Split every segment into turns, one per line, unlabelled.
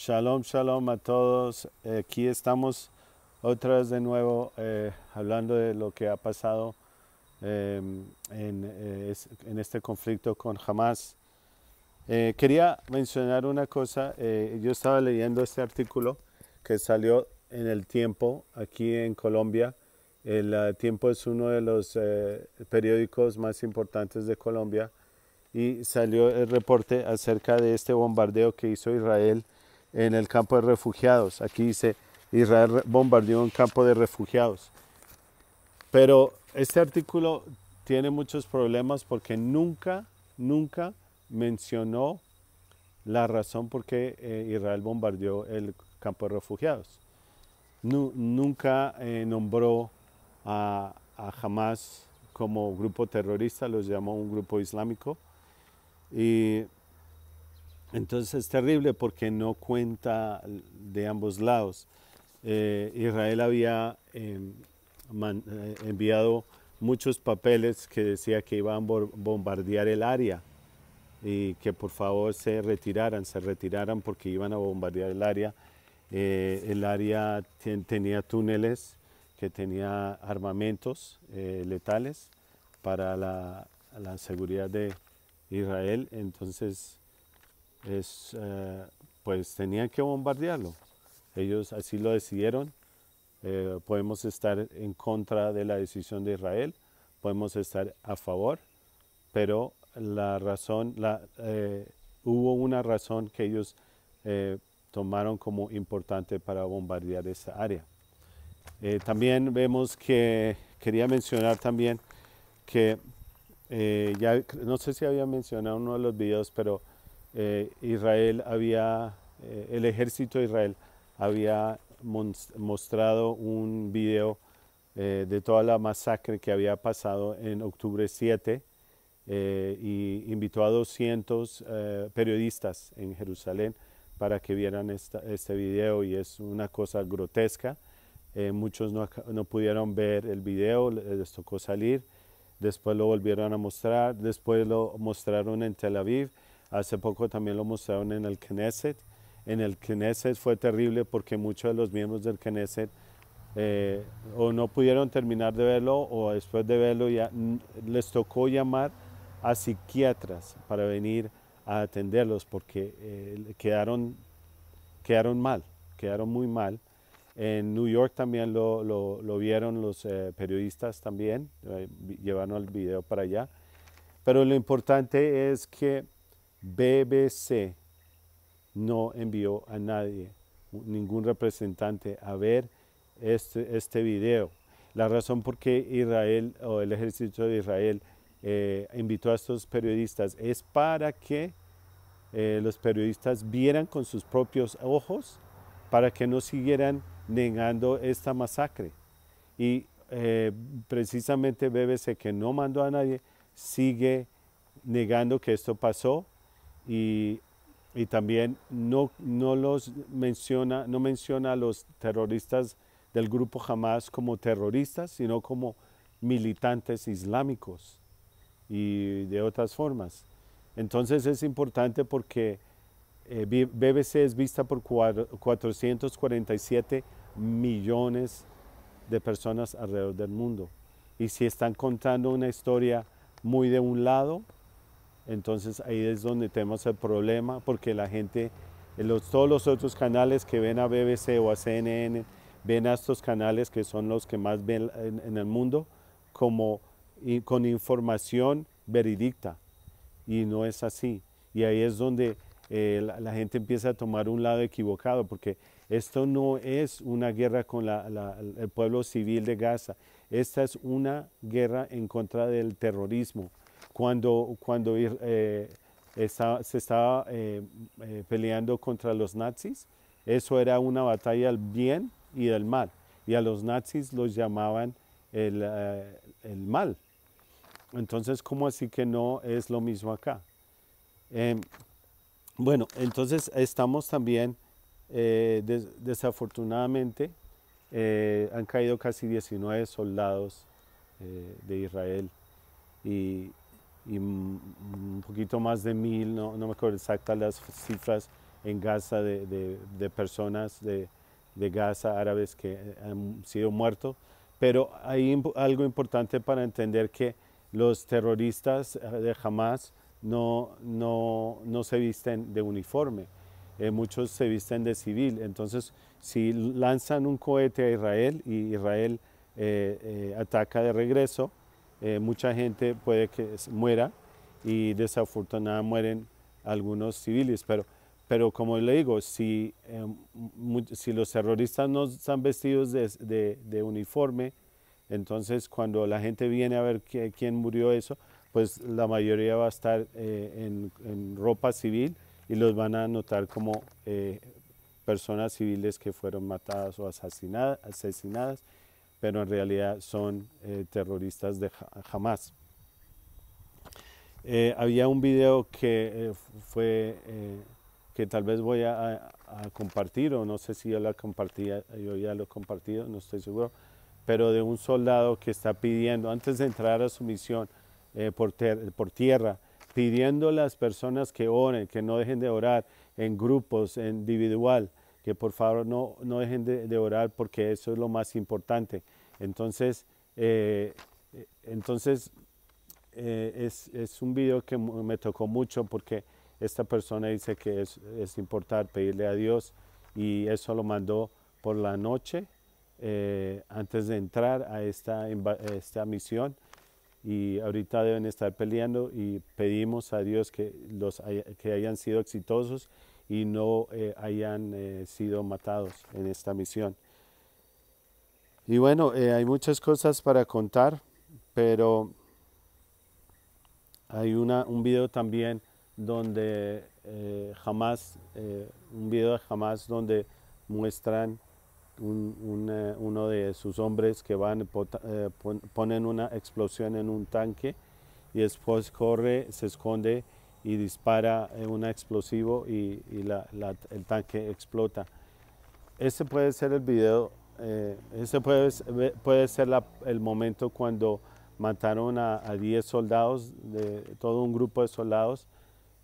Shalom, shalom a todos. Eh, aquí estamos otra vez de nuevo eh, hablando de lo que ha pasado em, eh, en, este conflicto con Hamas. quería mencionar una cosa. yo estaba leyendo este artículo que salió en el tiempo aquí en Colombia. El Tiempo es uno de los periódicos más importantes de Colombia y salió el reporte acerca de este bombardeo que hizo Israel en el campo de refugiados. Aquí dice, Israel bombardeó un campo de refugiados. Pero este artículo tiene muchos problemas porque nunca, nunca mencionó la razón por qué eh, Israel bombardeó el campo de refugiados. nunca eh, nombró a, a, Hamas como grupo terrorista, los llamó un grupo islámico. Y entonces es terrible porque no cuenta de ambos lados. Eh, Israel había em, eh, enviado muchos papeles que decía que iban a bombardear el área y que por favor se retiraran, se retiraran porque iban a bombardear el área. Eh, el área tenía túneles, que tenía armamentos letales para la, la seguridad de Israel, entonces es, eh, pues tenían que bombardearlo. Ellos así lo decidieron. Eh, podemos estar en contra de la decisión de Israel, podemos estar a favor, pero la razón, la, eh, hubo una razón que ellos tomaron como importante para bombardear esa área. también vemos que, quería mencionar también que, ya no sé si había mencionado uno de los videos, pero eh, Israel había, eh, el ejército de Israel había mostrado un video eh, de toda la masacre que había pasado en octubre 7 y invitó a 200 periodistas en Jerusalén para que vieran este video y es una cosa grotesca. muchos no, no pudieron ver el video, les tocó salir, después lo volvieron a mostrar, después lo mostraron en Tel Aviv Hace poco también lo mostraron en el Knesset. En el Knesset fue terrible porque muchos de los miembros del Knesset eh, o no pudieron terminar de verlo o después de verlo ya les tocó llamar a psiquiatras para venir a atenderlos porque eh, quedaron, quedaron mal, quedaron muy mal. En New York también lo, vieron los eh, periodistas también, llevaron el video para allá. Pero lo importante es que BBC no envió a nadie, ningún representante a ver este, este, video. La razón por qué Israel o el ejército de Israel eh, invitó a estos periodistas es para que eh, los periodistas vieran con sus propios ojos para que no siguieran negando esta masacre. Y eh, precisamente BBC, que no mandó a nadie, sigue negando que esto pasó y, también no, no, los menciona, no menciona a los terroristas del grupo Hamas como terroristas, sino como militantes islámicos y de otras formas. Entonces es importante porque eh, BBC es vista por 447 millones de personas alrededor del mundo. Y si están contando una historia muy de un lado, entonces ahí es donde tenemos el problema porque la gente, eh, todos los otros canales que ven a BBC o a CNN, ven a estos canales que son los que más ven en, el mundo como con información veridicta y no es así. Y ahí es donde eh, la, gente empieza a tomar un lado equivocado porque esto no es una guerra con el pueblo civil de Gaza, esta es una guerra en contra del terrorismo cuando, eh, se estaba eh, eh, peleando contra los nazis, eso era una batalla del bien y del mal. Y a los nazis los llamaban el, mal. Entonces, ¿cómo así que no es lo mismo acá? Em, bueno, entonces estamos también, desafortunadamente, han caído casi 19 soldados de Israel y, y un poquito más de mil, no, no me acuerdo exactas las cifras en Gaza de, de, personas de, de, Gaza árabes que eh, han sido muertos. Pero hay algo importante para entender que los terroristas eh, de Hamas no, no, no se visten de uniforme, eh, muchos se visten de civil. Entonces, si lanzan un cohete a Israel y Israel ataca de regreso, eh, mucha gente puede que muera y desafortunadamente mueren algunos civiles, pero, como le digo, eh, si, los terroristas no están vestidos de, uniforme, entonces cuando la gente viene a ver quién murió eso, pues la mayoría va a estar eh, en, ropa civil y los van a notar como personas civiles que fueron matadas o asesinadas pero en realidad son eh, terroristas de jamás. Eh, había un video que eh, fue, que tal vez voy a, compartir, o no sé si yo compartía, yo ya lo he compartido, no estoy seguro, pero de un soldado que está pidiendo, antes de entrar a su misión por, ter por tierra, pidiendo a las personas que oren, que no dejen de orar en grupos, individual, que por favor no, no dejen de, orar porque eso es lo más importante. Entonces, eh, entonces eh, es, es, un video que me tocó mucho porque esta persona dice que es, es importante pedirle a Dios y eso lo mandó por la noche eh, antes de entrar a esta, esta misión y ahorita deben estar peleando y pedimos a Dios que, los que hayan sido exitosos y no eh, hayan eh, sido matados en esta misión. Y bueno, eh, hay muchas cosas para contar, pero hay una, un video también donde jamás, un video jamás donde muestran un, uno de sus hombres que van, ponen una explosión en un tanque y después corre, se esconde y dispara un explosivo y, el tanque explota. Ese puede ser el video, eh, ese puede, puede ser el momento cuando mataron a, 10 soldados, de, todo un grupo de soldados,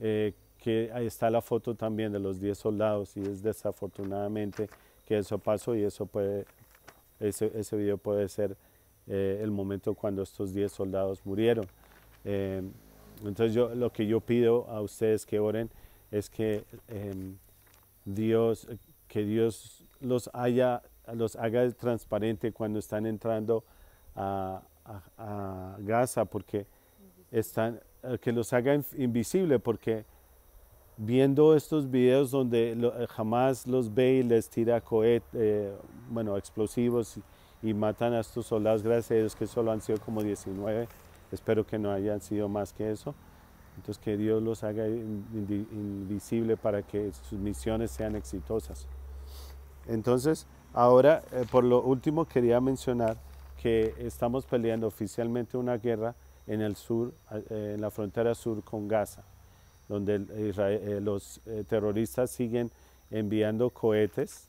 eh, que ahí está la foto también de los 10 soldados y es desafortunadamente que eso pasó y eso puede, ese, ese video puede ser eh, el momento cuando estos 10 soldados murieron. Entonces lo que yo pido a ustedes que oren es que em, Dios, que Dios los, haya, los haga transparente cuando están entrando a, Gaza, porque están, eh, que los haga invisible, porque viendo estos videos donde eh, jamás los ve y les tira eh, bueno, explosivos y, matan a estos soldados, gracias a Dios que solo han sido como 19 Espero que no hayan sido más que eso. Entonces que Dios los haga invisible para que sus misiones sean exitosas. Entonces, ahora, eh, por lo último, quería mencionar que estamos peleando oficialmente una guerra en el sur, eh, en la frontera sur con Gaza, donde eh, los terroristas siguen enviando cohetes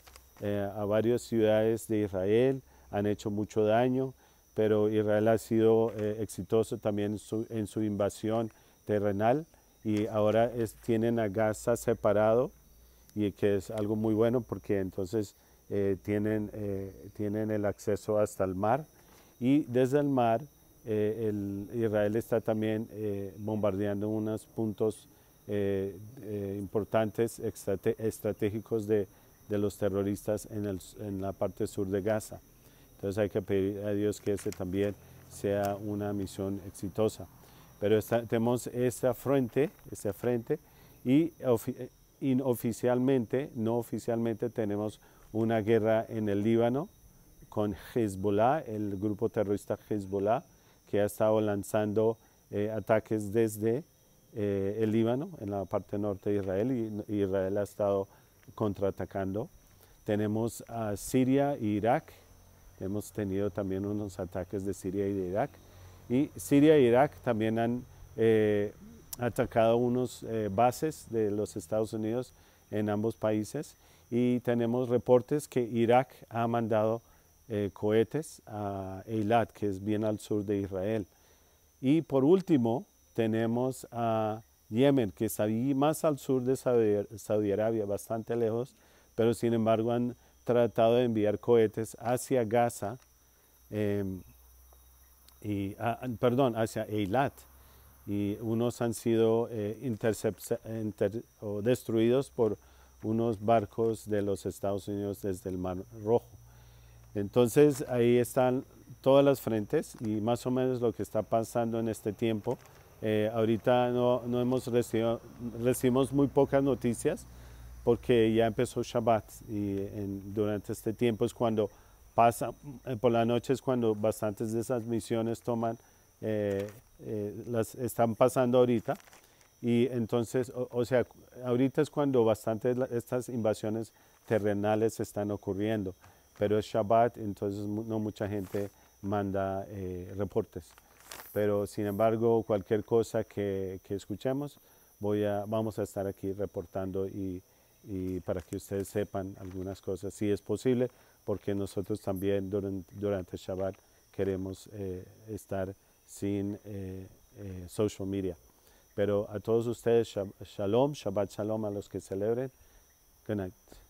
a varias ciudades de Israel, han hecho mucho daño, pero Israel ha sido eh, exitoso también en su, invasión terrenal y ahora tienen a Gaza separado y que es algo muy bueno porque entonces eh, eh, tienen, el acceso hasta el mar y desde el mar Israel está también bombardeando unos puntos importantes estratégicos de, los terroristas en la parte sur de Gaza. Entonces hay que pedir a Dios que ese también sea una misión exitosa. Pero tenemos esta frente, esta frente y eh, inoficialmente, no oficialmente, tenemos una guerra en el Líbano con Hezbollah, el grupo terrorista Hezbollah, que ha estado lanzando eh, ataques desde eh, el Líbano, en la parte norte de Israel, y Israel ha estado contraatacando. Tenemos a Siria e Irak, hemos tenido también unos ataques de Siria y de Irak. Y Siria e Irak también han eh, atacado unos eh, bases de los Estados Unidos en ambos países y tenemos reportes que Irak ha mandado eh, cohetes a Eilat, que es bien al sur de Israel. Y por último, tenemos a Yemen, que está ahí más al sur de Saudi Arabia, bastante lejos, pero sin embargo han tratado de enviar cohetes hacia Gaza, em, y, ah, ah, perdón, hacia Eilat, y unos han sido eh, interceptados o destruidos por unos barcos de los Estados Unidos desde el Mar Rojo. Entonces ahí están todas las frentes y más o menos lo que está pasando en este tiempo. Eh, ahorita no, hemos recibimos muy pocas noticias, porque ya empezó Shabbat y durante este tiempo es cuando pasa, eh, por la noche es cuando bastantes de esas misiones toman, eh, eh, las están pasando ahorita. Y entonces, o, sea, ahorita es cuando bastantes estas invasiones terrenales están ocurriendo, pero es Shabbat, entonces no mucha gente manda reportes. Pero sin embargo, cualquier cosa que, que escuchemos, voy a, vamos a estar aquí reportando y y para que ustedes sepan algunas cosas, si es posible, porque nosotros también durante, Shabbat queremos eh, estar sin eh, eh, social media. Pero a todos ustedes, Shalom, Shabbat Shalom a los que celebren. Good night.